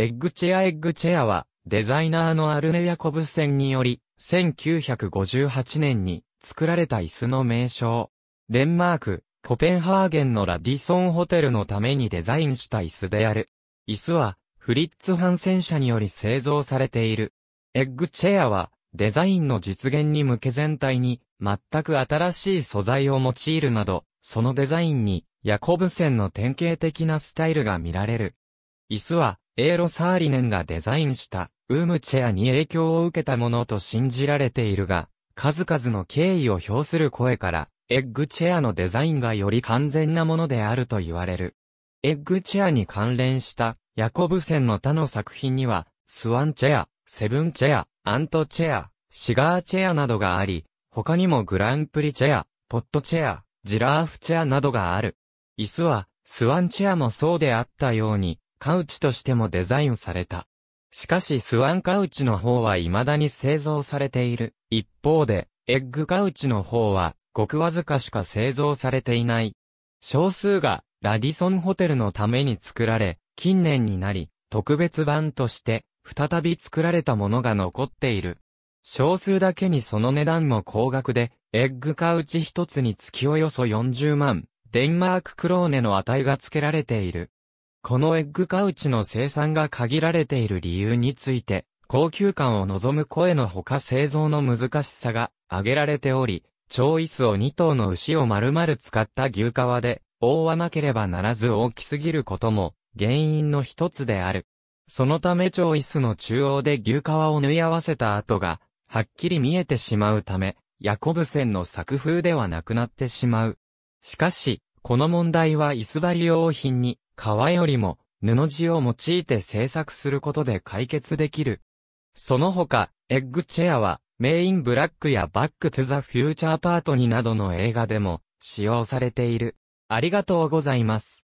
エッグチェアエッグチェアは、デザイナーのアルネ・ヤコブセンにより、1958年に作られた椅子の名称。デンマーク、コペンハーゲンのラディソンホテルのためにデザインした椅子である。椅子は、フリッツ・ハンセン社により製造されている。エッグチェアは、デザインの実現に向け全体に、全く新しい素材を用いるなど、そのデザインに、ヤコブセンの典型的なスタイルが見られる。椅子は、エーロ・サーリネンがデザインしたウームチェアに影響を受けたものと信じられているが、数々の敬意を表する声から、エッグチェアのデザインがより完全なものであると言われる。エッグチェアに関連したヤコブセンの他の作品には、スワンチェア、セブンチェア、アントチェア、シガーチェアなどがあり、他にもグランプリチェア、ポットチェア、ジラーフチェアなどがある。椅子は、スワンチェアもそうであったように、カウチとしてもデザインされた。しかしスワンカウチの方は未だに製造されている。一方で、エッグカウチの方は、ごくわずかしか製造されていない。少数が、ラディソンホテルのために作られ、近年になり、特別版として、再び作られたものが残っている。少数だけにその値段も高額で、エッグカウチ一つにつきおよそ40万、デンマーククローネの値が付けられている。このエッグカウチの生産が限られている理由について、高級感を望む声のほか製造の難しさが挙げられており、超椅子を2頭の牛を丸々使った牛革で覆わなければならず大きすぎることも原因の一つである。そのため超椅子の中央で牛革を縫い合わせた跡がはっきり見えてしまうため、ヤコブセンの作風ではなくなってしまう。しかし、この問題は椅子張り用品に革よりも布地を用いて製作することで解決できる。その他、エッグチェアは、メインブラックやバックトゥザフューチャーパートになどの映画でも使用されている。ありがとうございます。